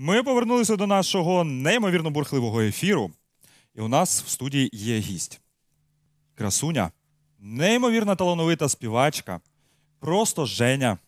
Ми повернулися до нашого неймовірно бурхливого ефіру. І у нас в студії є гість. Красуня, неймовірна талановита співачка, просто Женя.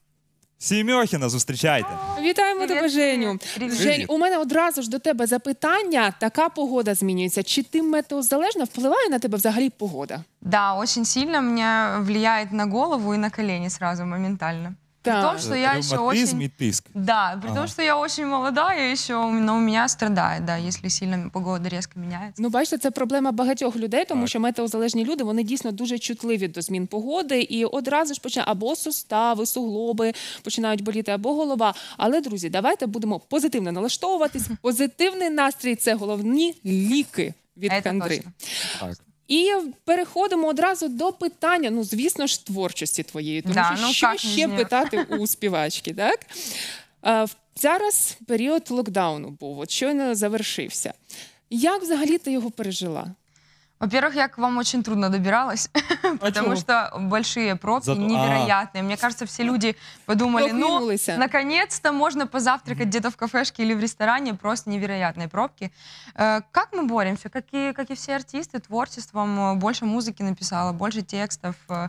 Сімьохіна, зустрічайте. Вітаємо тебе, Женю. Жень, у мене одразу ж до тебе запитання. Така погода змінюється. Чи ти метеозалежно впливає на тебе взагалі погода? Так, дуже сильно мене влияет на голову і на колени одразу моментально. Да. При том, что я еще очень... и тиск. Да, при ага. том, что я очень молодая, еще, но у меня страдає. да, якщо сильно погода різко міняється. Ну, бачите, це проблема багатьох людей, тому так. що метеозалежні люди вони дійсно дуже чутливі до змін погоди, і одразу ж починають або сустави, суглоби починають боліти, або голова. Але, друзі, давайте будемо позитивно налаштовуватись. Позитивний настрій це головні ліки від кандри. Так. І переходимо одразу до питання. Ну, звісно ж, творчості твоєї, тому да, що ну, що ще ні. питати у співачки, так? А, Зараз період локдауну був, от щойно завершився. Як взагалі ти його пережила? Во-первых, я к вам очень трудно добиралась, потому что большие пробки невероятные. А. Мне кажется, все люди подумали, ну, а». наконец-то можно позавтракать где-то в кафешке или в ресторане, просто невероятные пробки. Э, как мы боремся? Как и, как и все артисты, творчеством э, больше музыки написала, больше текстов, э,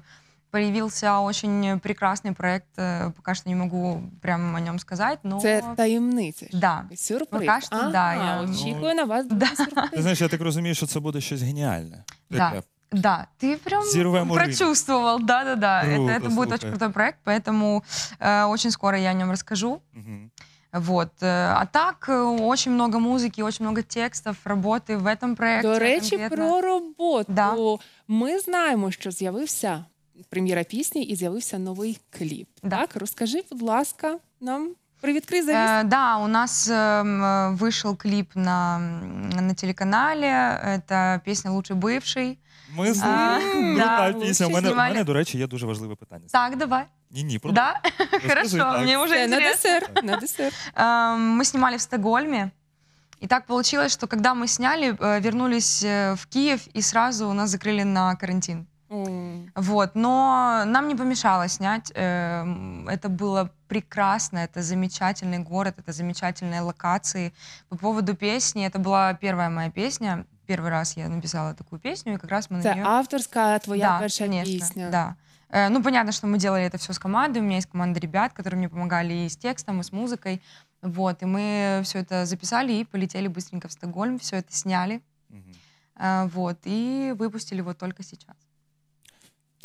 появился очень прекрасный проект. Э, пока что не могу прямо о нем сказать, но... Це таємниця. Да. Сюрприз. Пока що, да. я... Очікую на вас да. Ти знаєш, я так розумію, що це буде щось геніальне. Да. Да, ты прям Зирвем прочувствовал, да-да-да. Это, это будет очень крутой проект, поэтому э, очень скоро я о нем расскажу. Угу. Вот. Е, а так, е, очень много музыки, очень много текстов, роботи в этом проекті. До речі, конкретно. про роботу. Да. Ми знаємо, що з'явився прем'єра пісні і з'явився новий кліп. Так, розкажи, будь ласка, нам. Привідкрий е, завіс. Э, да, у нас э, ем, вышел клип на, на телеканале. Это песня «Лучший бывший». Ми з... а, да, пісня. У мене, у мене, до речі, є дуже важливе питання. Так, давай. Ні-ні, продовжуй. Да? Хорошо, так. мне уже На десерт, на десерт. Э, ем, мы снимали в Стокгольме. И так получилось, что когда мы сняли, е, вернулись е, в Киев и сразу нас закрыли на карантин. Вот, но нам не помешало снять. Эм, это было прекрасно, это замечательный город, это замечательные локации. По поводу песни, это была первая моя песня. Первый раз я написала такую песню, и как раз мы на Це нее... авторская твоя да, перша конечно, песня. Да, э, ну, понятно, что мы делали это все с командой. У меня есть команда ребят, которые мне помогали и с текстом, и с музыкой. Вот, и мы все это записали и полетели быстренько в Стокгольм, все это сняли. Угу. Вот, и выпустили вот только сейчас.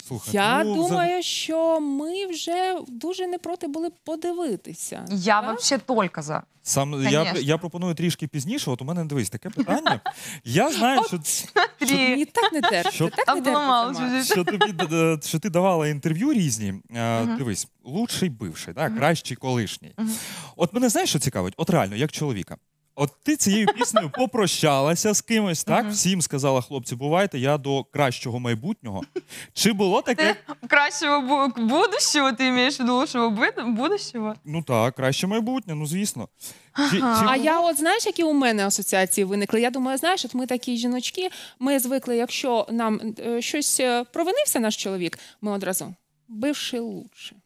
Слухай, Я ну, думаю, що ми вже дуже не проти були подивитися. Я вообще только за. Сам я, я пропоную трішки пізніше. От у мене дивись таке питання. Я знаю, що, Три. так не терпиться, Що? ти давала інтерв'ю різні. Дивись, лучший бивший, да, кращий колишній. От мене знаєш, що цікавить? От реально, як чоловіка, От ти цією піснею попрощалася з кимось, так? Всім сказала, хлопці, бувайте, я до кращого майбутнього. Чи було таке? Ти кращого бу- будущего ти маєш в виду лучшого буд- Ну так, краще майбутнє, ну звісно. Чи, чи... А я от знаєш, які у мене асоціації виникли? Я думаю, знаєш, от ми такі жіночки, ми звикли, якщо нам е, щось е, провинився наш чоловік, ми одразу бивши лучше.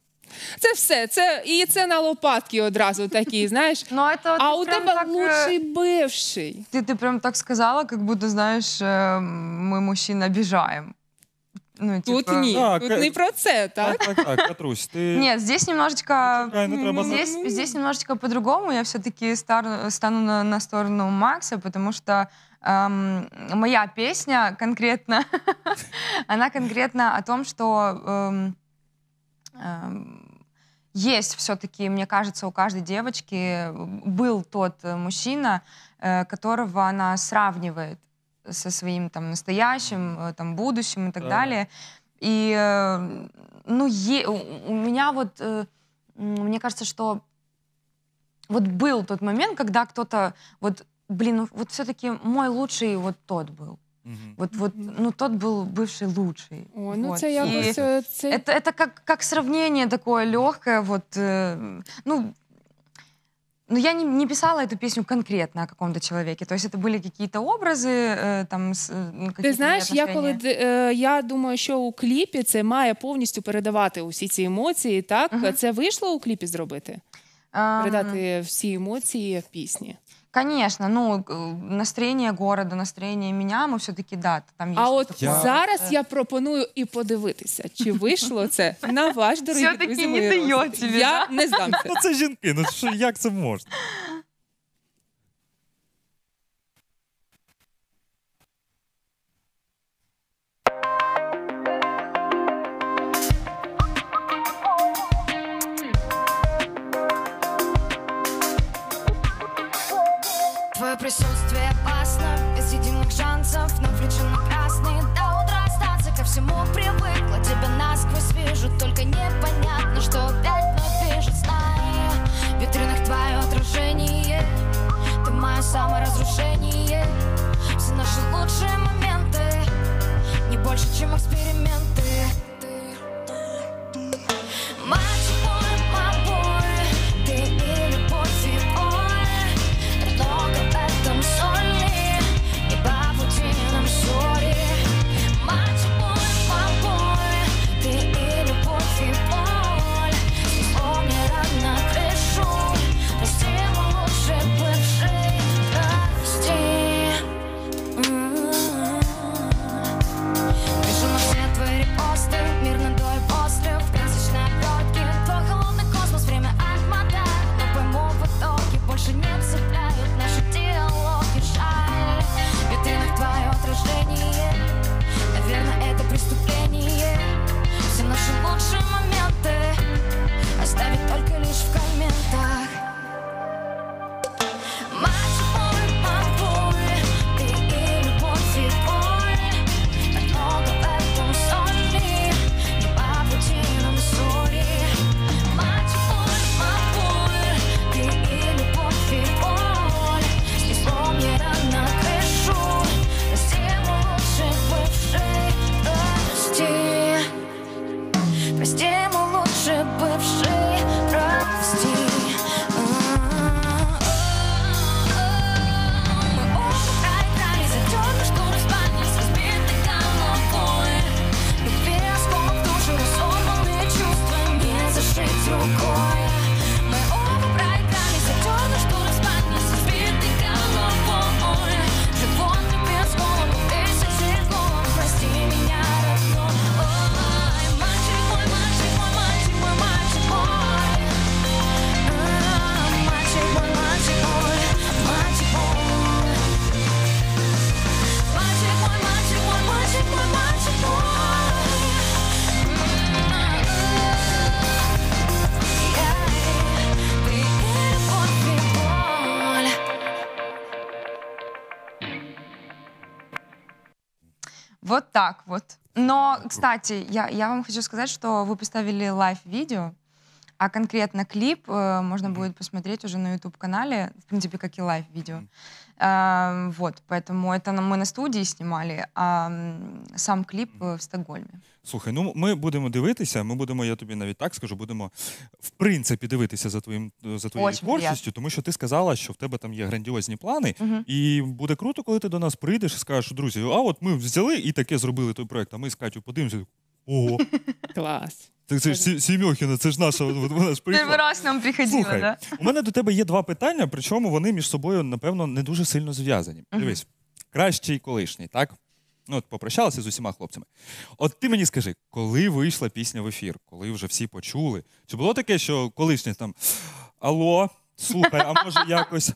Це все. Це і це на лопатки одразу такі, знаєш. Ну, а это, а у прям тебе так, е, лучший бивший. Ты, ты прям так сказала, как будто, знаешь, э, мы мужчин обижаем. Ну, Тут типа- ні, Так, тут не про це, так? Так, так, так, Катрусь, ти Нет, здесь немножечко... правильно треба Здесь, здесь немножечко по-другому. Я все-таки стану на, на сторону Макса, потому что эм, моя песня конкретно, она конкретно о том, что эм, Эм, есть все-таки, мне кажется, у каждой девочки был тот мужчина, э, которого она сравнивает со своим там настоящим, э, там будущим и так да. далее. И э, ну е- у меня вот мне кажется, что вот был тот момент, когда кто-то вот блин, ну, вот все-таки мой лучший вот тот был. Угу. Вот, вот, ну, тот был бывший лучший. О, ну, вот. це якось... Це... Это, это как, как сравнение такое легкое, вот, э, ну, но ну, я не, не писала эту песню конкретно о каком-то человеке. То есть это были какие-то образы, э, там, с, э, ну, Ти знаєш, я коли е, я думаю, що у кліпі це має повністю передавати усі ці емоції. Так Мгм. це вийшло у кліпі зробити? Ам, Передати всі емоції в пісні. Конечно, ну э, настроєння города, настроєння меня, ми все-таки да, там є. А от таке. зараз э. я пропоную і подивитися, чи вийшло це на ваш дорогі. Все-таки не дає тебе. Я не здамся. Ну це жінки, ну що як це можна? больше, чем эксперимент Вот так вот. Но, кстати, я, я вам хочу сказать, что вы поставили лайв-видео, а конкретно клип э, можно mm-hmm. будет посмотреть уже на YouTube-канале, в принципе, как и лайв-видео. mm Э, вот, поэтому это мы на студії знімали, а сам кліп в Стокгольмі. Слухай, ну ми будемо дивитися. Ми будемо, я тобі навіть так скажу, будемо в принципі дивитися за твоїм за твоєю Очень творчістю, приятно. тому що ти сказала, що в тебе там є грандіозні плани, mm і буде круто, коли ти до нас прийдеш і скажеш, друзі, а от ми взяли і таке зробили той проект. А ми з Катю подивимося. Ого! Клас. Так це ж Сімьохіна, це ж наша. вона ж прийшла. раз нам приходила, Слухай, да? У мене до тебе є два питання, причому вони між собою, напевно, не дуже сильно зв'язані. Дивись, кращий колишній, так? Ну, от попрощалася з усіма хлопцями. От ти мені скажи, коли вийшла пісня в ефір, коли вже всі почули? Чи було таке, що колишній там Алло, слухай, а може якось?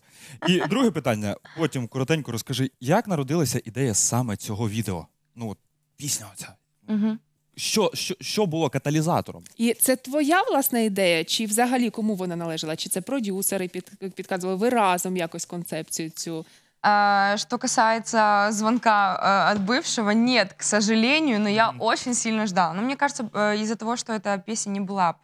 І друге питання, потім коротенько розкажи, як народилася ідея саме цього відео? Ну, от пісня оця. Угу що що, що було каталізатором? І це твоя власна ідея, чи взагалі кому вона належала? Чи це продюсери під, підказували? Ви разом якось концепцію цю Э, что касается звонка э, от бывшего, нет, к сожалению, но я очень сильно ждала. Но мне кажется, э, из-за того, что эта песня не была,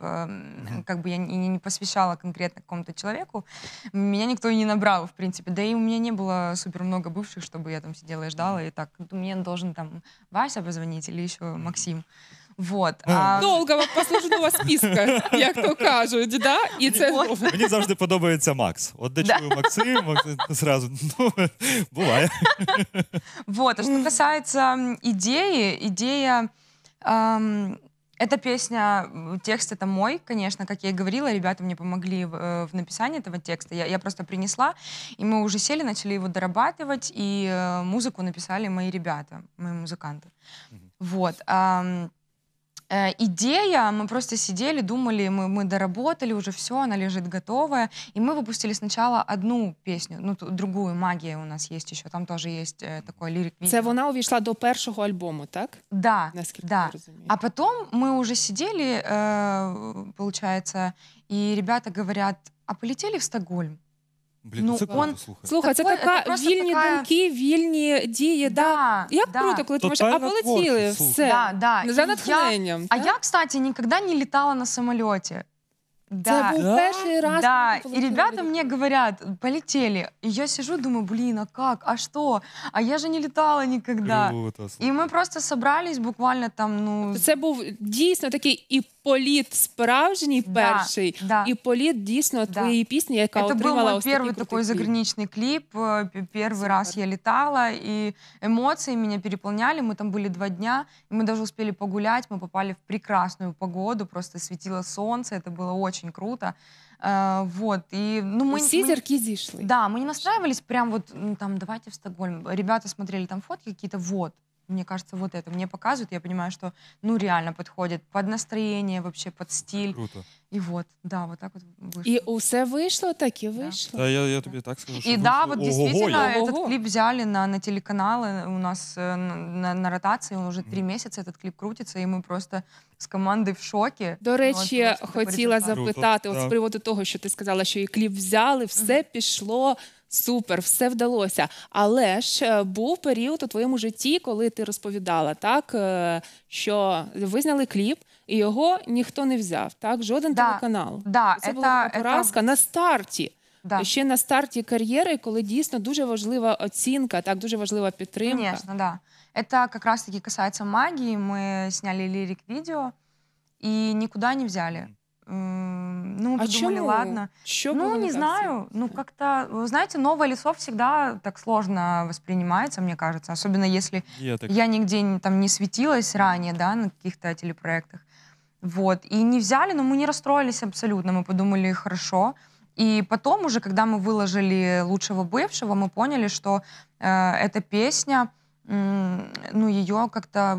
как бы я не посвящала конкретно какому-то человеку, меня никто и не набрал, в принципе. Да и у меня не было супер много бывших, чтобы я там сидела и ждала, и так, мне должен там Вася позвонить или еще Максим. Вот. Ну, а... Довгого послужного списка, як то кажуть, да? І це... Мені завжди подобається Макс. От де чую Максим, Максим сразу, ну, буває. Вот, а что касается идеи, идея... Эм, эта песня, э, текст это мой, конечно, как я и говорила, ребята мне помогли в, э, в написании этого текста, я, я просто принесла, и мы уже сели, начали его дорабатывать, и э, музыку написали мои ребята, мои музыканты. Mm-hmm. Вот. Эм, Э, идея, мы просто сидели, думали, мы, мы доработали уже все, она лежит готовая, и мы выпустили сначала одну песню, ну, другую, «Магия» у нас есть еще, там тоже есть э, такой лирик Это она вона до первого альбома, так? Да, Наскільки да. А потом мы уже сидели, э, получается, и ребята говорят, а полетели в Стокгольм? Блін, ну, ну це круто, он... слухай. Слухай, це, це така це вільні така... думки, вільні дії. Да, да. Як да. круто, коли ти можеш, а полетіли, все. Да, да. За натхненням. Я... А я, кстати, ніколи не літала на самолете. Да. Это был да? первый раз. Да, и ребята мені говорять: полетіли. І я сижу, думаю, блин, а как, а що? А я ж не літала ніколи. І ми просто собрались буквально там, ну... Це був дійсно такий і політ справжній да, перший да. і політ дійсно да. пісні, яка Это отримала ось такий крутий такой кліп. заграничный клип. Первый раз я летала, и эмоции меня переполняли. Мы там были два дня, и мы даже успели погулять. Мы попали в прекрасную погоду, просто светило солнце, это было очень круто. А, вот, и, ну, мы, Все зерки зишли. Да, мы не настраивались прям вот, ну, там, давайте в Стокгольм. Ребята смотрели там фотки какие-то, вот, мне кажется, вот это мне показывают, я понимаю, что, ну, реально подходит под настроение, вообще под стиль. Круто. І вот, да, вот так вот вышло. І все вийшло, так і вийшло. Та я, я тобі так скажу. що І да, вот вийшло. действительно, Ого, этот Ого. клип взяли на, на телеканалы, э, у нас э, на, на ротации, он уже три месяца, этот клип крутится, и мы просто с командой в шоке. До ну, речі, хотіла запитати, от з приводу того, що ти сказала, що і кліп взяли, все пішло Супер, все вдалося. Але ж е, був період у твоєму житті, коли ти розповідала, так е, що ви кліп, і його ніхто не взяв. Так, жоден да, телеканал. Да, Це була поразка это... на старті. Да. Ще на старті кар'єри, коли дійсно дуже важлива оцінка, так дуже важлива підтримка. Конечно, да. Это как раз таки касається магії. Ми зняли лирик відео і нікуди не взяли. Ну, а подумали, чему? ладно. Чё ну, не знаю. Ну, как-то, вы знаете, новое лицо всегда так сложно воспринимается, мне кажется. Особенно если я, так... я нигде там не светилась ранее, да, на каких-то телепроектах. Вот. И не взяли, но мы не расстроились абсолютно. Мы подумали, хорошо. И потом уже, когда мы выложили «Лучшего бывшего», мы поняли, что э, эта песня, э, ну, ее как-то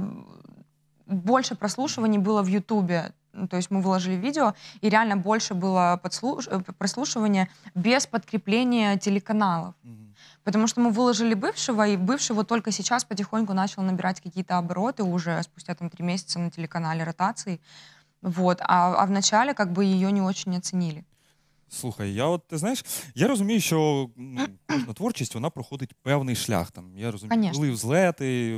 больше прослушиваний было в Ютубе. Ну, то есть мы выложили видео, и реально больше было подслуш... Э, прослушивания без подкрепления телеканалов. mm Потому что мы выложили бывшего, и бывший вот только сейчас потихоньку начал набирать какие-то обороты уже спустя там три месяца на телеканале ротации. Вот. А, а вначале как бы ее не очень оценили Слухай, я от ти знаєш, я розумію, що ну, кожна творчість вона проходить певний шлях. Там я розумію, Конечно. були взлети,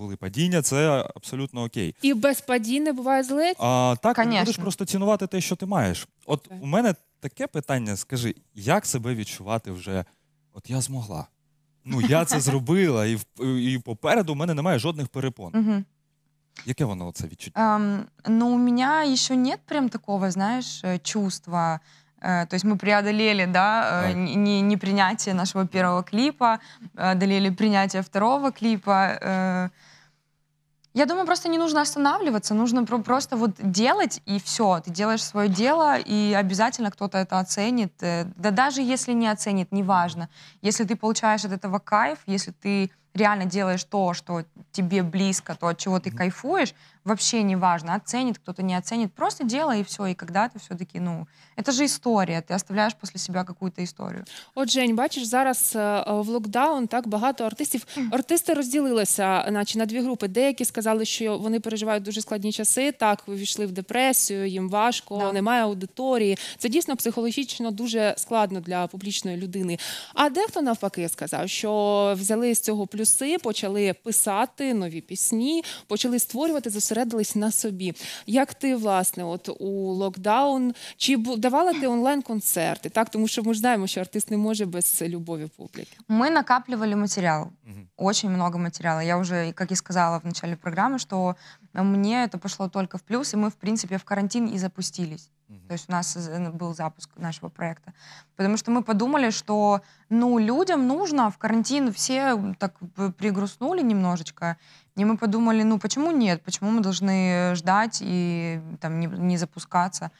були падіння, це абсолютно окей. І без падіння буває зле? А, Так, ти будеш просто цінувати те, що ти маєш. От так. у мене таке питання: скажи, як себе відчувати вже? От я змогла. Ну, я це зробила, і і попереду у мене немає жодних перепон. Угу. Яке воно це відчуття? Um, ну, у мене ще нет прям такого, знаєш е, чувства. То есть мы преодолели, да, е, так. нашего первого клипа, е, одолели принятие второго клипа. Я думаю, просто не нужно останавливаться, нужно просто вот делать, и все. Ты делаешь свое дело, и обязательно кто-то это оценит. Э, да даже если не оценит, неважно. Если ты получаешь от этого кайф, если ты реально делаешь то, что тебе близко, то, от чего ты кайфуешь, вообще не важно, оценит кто-то, не оценит, просто делай и все, и когда ты все-таки, ну, это же історія, ти оставляєш після себе якусь історію. От, Жень, бачиш, зараз е, е, в локдаун так багато артистів. Артисти розділилися, наче на дві групи. Деякі сказали, що вони переживають дуже складні часи, так війшли в депресію, їм важко, да. немає аудиторії. Це дійсно психологічно дуже складно для публічної людини. А дехто навпаки сказав, що взяли з цього плюси, почали писати нові пісні, почали створювати за зосередились на собі. Як ти власне, от у локдаун чи давала ти онлайн концерти? Так, тому що ми ж знаємо, що артист не може без любові публіки. Ми накаплювали матеріал. угу. очень много материала. Я вже, як і сказала в начале програми, что Мне это пошло только в плюс, и мы, в принципе, в карантин и запустились. Mm-hmm. То есть у нас э, был запуск нашего проекта. Потому что мы подумали, что, ну, людям нужно, в карантин все так пригрустнули немножечко. И мы подумали, ну, почему нет? Почему мы должны ждать и там не, не запускаться?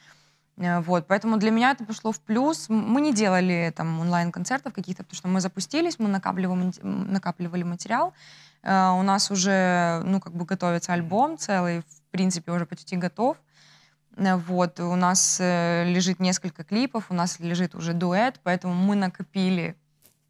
Э, вот, поэтому для меня это пошло в плюс. Мы не делали там онлайн-концертов каких-то, потому что мы запустились, мы накапливали, накапливали материал. Э, у нас уже, ну, как бы готовится альбом целый, в принципе, уже почти готов. Э, вот, у нас лежит несколько клипов, у нас лежит уже дуэт, поэтому мы накопили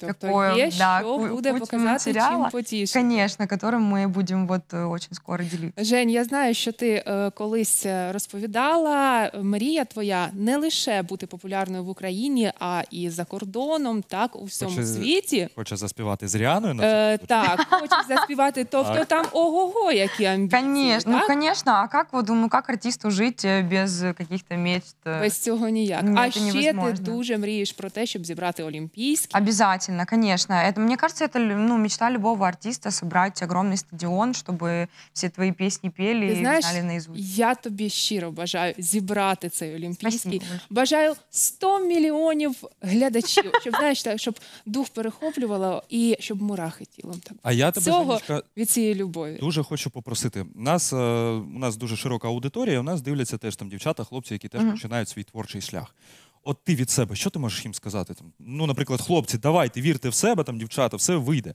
Тобто є, да, що буде показати матеріала, чим потішити. Звісно, яким ми будемо от, дуже э, скоро ділити. Жень, я знаю, що ти е, колись е, розповідала. Мрія твоя не лише бути популярною в Україні, а і за кордоном, так у всьому хоче, світі. Хоче заспівати з Ріаною на е, так, хоче заспівати. Тобто там ого-го, які амбіції. Конечно, ну звісно, а як вот, ну, як артисту жити э, без яких-то мечт? Э? Без цього ніяк. Ні, а ще невозможно. ти дуже мрієш про те, щоб зібрати олімпійські. Обязательно обязательно, конечно. Это, мне кажется, это ну, мечта любого артиста собрать огромний стадіон, щоб всі твої пісні пели Ти і знаєш, знали наизусть. Я тобі щиро бажаю зібрати цей олімпійський. Спасибо. Бажаю 100 мільйонів глядачів, щоб знаєш, так, щоб дух перехоплювало і щоб мурахи тілом. Так а я тебе Цього Женечка, від цієї любові дуже хочу попросити. Нас е, у нас дуже широка аудиторія. У нас дивляться теж там дівчата, хлопці, які теж mm починають свій творчий шлях. от ти від себе, що ти можеш їм сказати? Там, Ну, наприклад, хлопці, давайте, вірте в себе, там, дівчата, все вийде.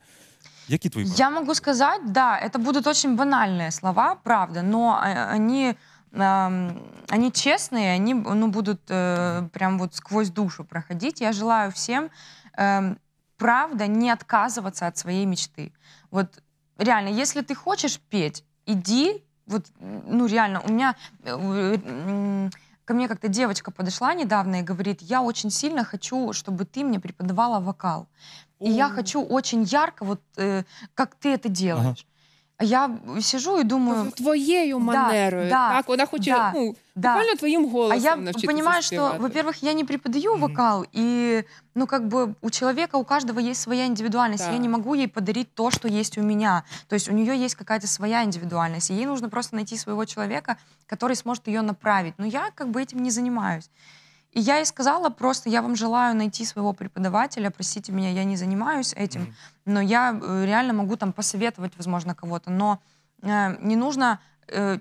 Які твои Я могу сказать, да, это будут очень банальные слова, правда, но э, они, э, они честные, они ну, будут э, прям вот сквозь душу проходить. Я желаю всем, эм, правда, не отказываться от своей мечты. Вот реально, если ты хочешь петь, иди, вот, ну реально, у меня... Э, Ко мне как-то девочка подошла недавно и говорит, я очень сильно хочу, чтобы ты мне преподавала вокал. И я хочу очень ярко, вот э, как ты это делаешь. Я сижу і думаю... Тобто твоєю манерою, да, так? Вона хоче, да, ну, да. буквально твоим голосом А я понимаю, что, во-первых, я не преподаю вокал, mm -hmm. и, ну, как бы у человека, у каждого есть своя индивидуальность. Да. Я не могу ей подарить то, что есть у меня. То есть у нее есть какая-то своя индивидуальность, и ей нужно просто найти своего человека, который сможет ее направить. Но я как бы этим не занимаюсь. И я ей сказала просто, я вам желаю найти своего преподавателя, простите меня, я не занимаюсь этим, mm -hmm. но я э, реально могу там посоветовать, возможно, кого-то, но э, не нужно э,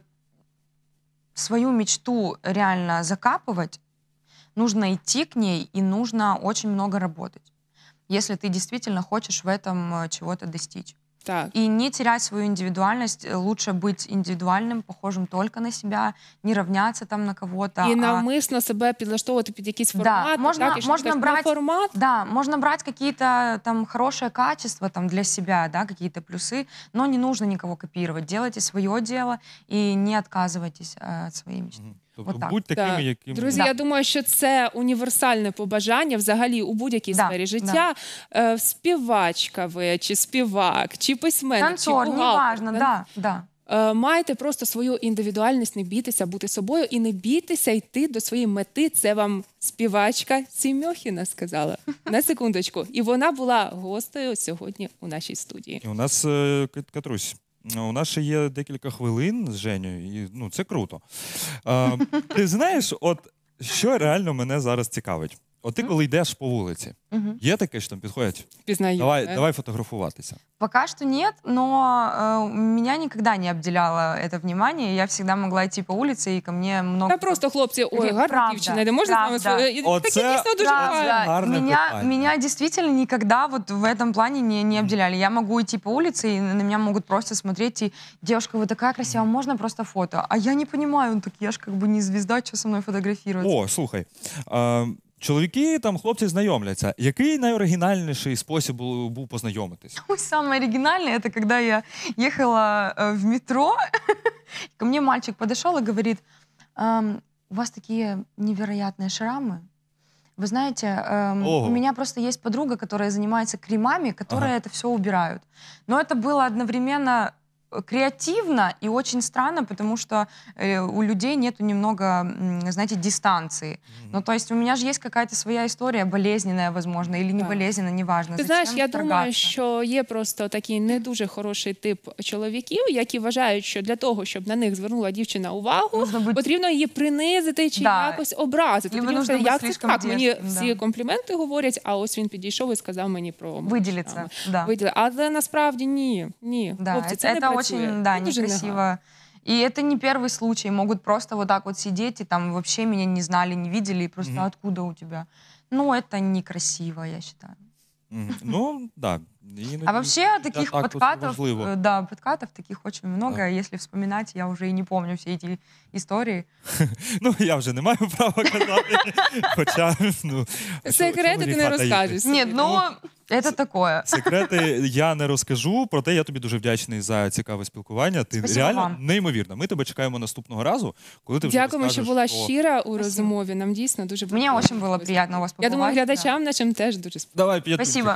свою мечту реально закапывать, нужно идти к ней и нужно очень много работать, если ты действительно хочешь в этом э, чего-то достичь. Так. И не терять свою индивидуальность, э, лучше быть индивидуальным, похожим только на себя, не равняться там на кого-то. І а... себя себе підлаштовувати під якісь формати. Да, можна, так, можна так, брать, формат. Да, можно брать какие-то там хорошие качества там, для себя, да, какие-то плюсы, но не нужно никого копировать. Делайте свое дело и не отказывайтесь э, от своей мечты. Тобто Отак. будь такими, Так. якими Друзі, Да. я думаю, що це універсальне побажання взагалі у будь-якій Да, сфері життя. Е, Співачка ви чи співак, чи письменник, Танцор, чи ну, бухгалтер. да, да. Е, маєте просто свою індивідуальність, не бійтеся бути собою і не бійтеся йти до своєї мети. Це вам співачка Сімьохіна сказала на секундочку. І вона була гостею сьогодні у нашій студії. і у нас е, Катрусь Е, у нас ще є декілька хвилин з Женю, і ну це круто. Е, Ти знаєш, от що реально мене зараз цікавить? От ти коли йдеш по вулиці, Мгм. є таке, що там підходять? Пізнаю. Давай, давай фотографуватися. Пока что нет, но э, меня никогда не обделяло это внимание. Я всегда могла идти по улице, и ко мне много... Та просто хлопці, ой, Ні, гарна правда, дівчина, йде, можна вами Оце- Таке дійсно Меня, меня действительно никогда вот в этом плане не, не обделяли. Я могу идти по улице, и на меня могут просто смотреть, и девушка, вы такая красивая, можно просто фото? А я не понимаю, ну так я ж как бы не звезда, что со мной фотографировать. О, слухай. Е, Чоловіки там, хлопці знайомляться. Який найоригінальніший спосіб був, був познайомитись? Ой, самое оригинальное, это когда я ехала е, в метро, ко мне мальчик подошел и говорит, «Ем, у вас такие невероятные шрамы. Вы знаете, эм, ем, у меня просто есть подруга, которая занимается кремами, которые Ага. это все убирают. Но ну, это было одновременно креативно и очень странно, потому что э, у людей нету немного, знаете, дистанции. Mm-hmm. Ну, то есть у меня же есть какая-то своя історія, болезненная, возможно, или не да. болезненна, неважно. Ти знаєш, я думаю, що є просто такий не дуже хороший тип чоловіків, які вважають, що для того, щоб на них звернула дівчина увагу, бути... потрібно її принизити чи да. якось образити. Тоді вже, як це так, дєстим, мені да. компліменти говорять, а ось він підійшов і сказав мені про... Виділиться. Да. Виділи. Але насправді ні, ні. Да. Хлопці, це, це не працює. очень, да, некрасиво. И это не первый случай. Могут просто вот так вот сидеть и там вообще меня не знали, не видели, и просто mm откуда у тебя. Ну, это некрасиво, я считаю. Ну, да, а вообще таких так подкатов, э, да, подкатов таких очень много. Да. Если вспоминать, я уже и не помню все эти истории. ну, я вже не маю права казати. Хоча, ну, Секрети ти не розкажеш. Ні, ну, це такое. Секрети я не розкажу, проте я тобі дуже вдячний за цікаве спілкування. Ти Спасибо реально вам. неймовірно. Ми тебе чекаємо наступного разу, коли ти вже Дякуємо, що була що... щира у розмові. Нам дійсно дуже було. Мені дуже приємно вас побувати. Я думаю, глядачам да. нашим теж дуже сподобалося. Давай, п'ятку. Спасибо.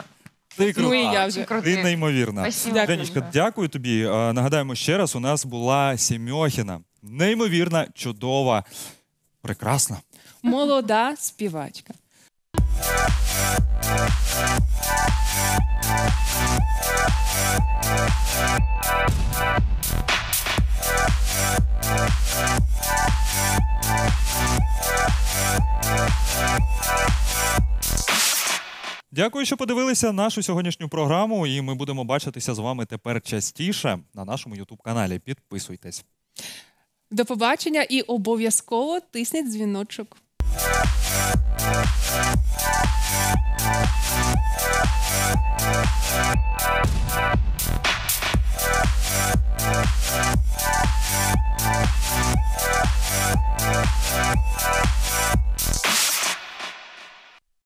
Ти крута. Ну, і я вже. Ти неймовірна. Спасибо. Женечка, дякую тобі. Нагадаємо ще раз, у нас була Сімьохіна. Неймовірна, чудова, прекрасна. Молода співачка. Дякую, що подивилися нашу сьогоднішню програму. І ми будемо бачитися з вами тепер частіше на нашому Ютуб-каналі. Підписуйтесь. До побачення і обов'язково тисніть дзвіночок.